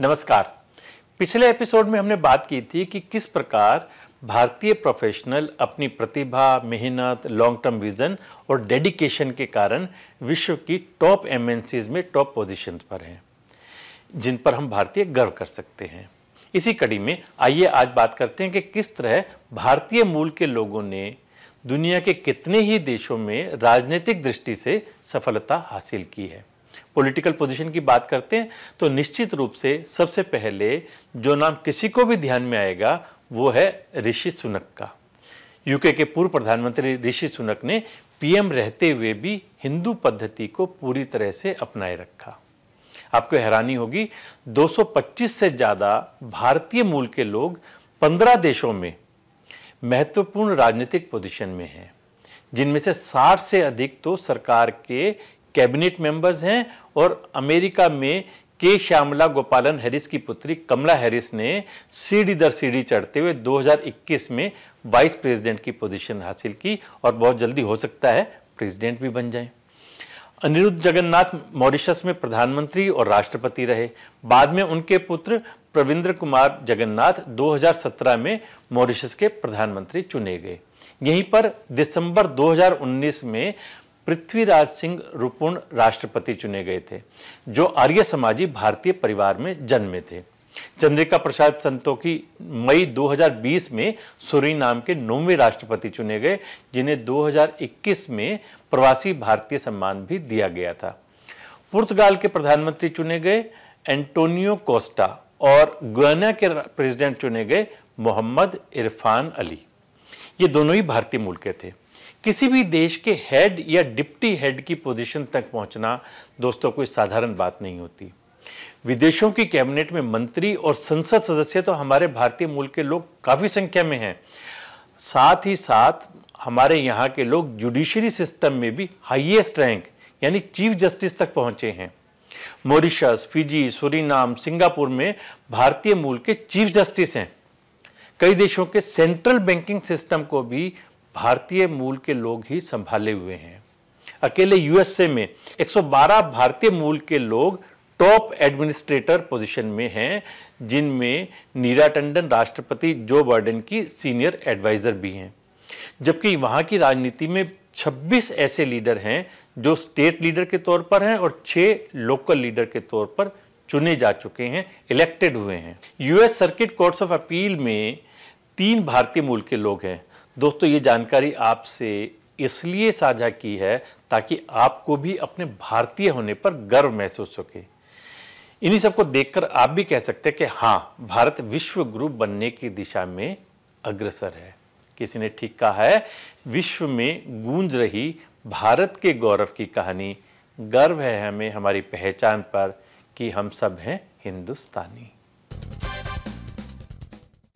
नमस्कार पिछले एपिसोड में हमने बात की थी कि किस प्रकार भारतीय प्रोफेशनल अपनी प्रतिभा मेहनत लॉन्ग टर्म विजन और डेडिकेशन के कारण विश्व की टॉप एमएनसीज में टॉप पोजीशन पर हैं जिन पर हम भारतीय गर्व कर सकते हैं इसी कड़ी में आइए आज बात करते हैं कि किस तरह भारतीय मूल के लोगों ने दुनिया के कितने ही देशों में राजनीतिक दृष्टि से सफलता हासिल की है पॉलिटिकल पोजीशन की बात करते हैं तो निश्चित रूप से सबसे पहले जो नाम किसी को भी ध्यान में आएगा वो है ऋषि सुनक का यूके के पूर्व प्रधानमंत्री ऋषि सुनक ने पीएम रहते हुए भी हिंदू पद्धति को पूरी तरह से अपनाए रखा आपको हैरानी होगी 225 से ज़्यादा भारतीय मूल के लोग 15 देशों में महत्वपूर्ण राजनीतिक पोजीशन में हैं जिनमें से 60 से अधिक तो सरकार के कैबिनेट मेंबर्स हैं और अमेरिका में के श्यामला गोपालन हैरिस की पुत्री कमला हैरिस ने सीढ़ी दर सीढ़ी चढ़ते हुए 2021 में वाइस प्रेसिडेंट की पोजीशन हासिल की और बहुत जल्दी हो सकता है प्रेसिडेंट भी बन जाएं। अनिरुद्ध जगन्नाथ मॉरिशस में प्रधानमंत्री और राष्ट्रपति रहे बाद में उनके पुत्र प्रविंद्र कुमार जगन्नाथ 2017 में मॉरिशस के प्रधानमंत्री चुने गए यहीं पर दिसंबर 2019 में पृथ्वीराज सिंह रुपुण राष्ट्रपति चुने गए थे जो आर्य समाजी भारतीय परिवार में जन्मे थे चंद्रिका प्रसाद संतोखी मई 2020 में सूरी नाम के नौवें राष्ट्रपति चुने गए जिन्हें 2021 में प्रवासी भारतीय सम्मान भी दिया गया था पुर्तगाल के प्रधानमंत्री चुने गए एंटोनियो कोस्टा और गुना के प्रेसिडेंट चुने गए मोहम्मद इरफान अली ये दोनों ही भारतीय मूल के थे किसी भी देश के हेड या डिप्टी हेड की पोजीशन तक पहुंचना दोस्तों कोई साधारण बात नहीं होती विदेशों की कैबिनेट में मंत्री और संसद सदस्य तो हमारे भारतीय मूल के लोग काफ़ी संख्या में हैं साथ ही साथ हमारे यहाँ के लोग जुडिशरी सिस्टम में भी हाईएस्ट रैंक यानी चीफ जस्टिस तक पहुँचे हैं मॉरिशस फिजी सुरीनाम सिंगापुर में भारतीय मूल के चीफ जस्टिस हैं कई देशों के सेंट्रल बैंकिंग सिस्टम को भी भारतीय मूल के लोग ही संभाले हुए हैं अकेले यूएसए में 112 भारतीय मूल के लोग टॉप एडमिनिस्ट्रेटर पोजीशन में हैं जिनमें नीरा टंडन राष्ट्रपति जो बाइडन की सीनियर एडवाइज़र भी हैं जबकि वहाँ की राजनीति में 26 ऐसे लीडर हैं जो स्टेट लीडर के तौर पर हैं और छः लोकल लीडर के तौर पर चुने जा चुके हैं इलेक्टेड हुए हैं US circuit courts of appeal में तीन भारतीय मूल के लोग हैं दोस्तों ये जानकारी आपसे इसलिए साझा की है ताकि आपको भी अपने भारतीय होने पर गर्व महसूस हो सके इन्हीं सबको देखकर आप भी कह सकते हैं कि हाँ भारत विश्व गुरु बनने की दिशा में अग्रसर है किसी ने ठीक कहा है विश्व में गूंज रही भारत के गौरव की कहानी गर्व है हमें हमारी पहचान पर कि हम सब हैं हिंदुस्तानी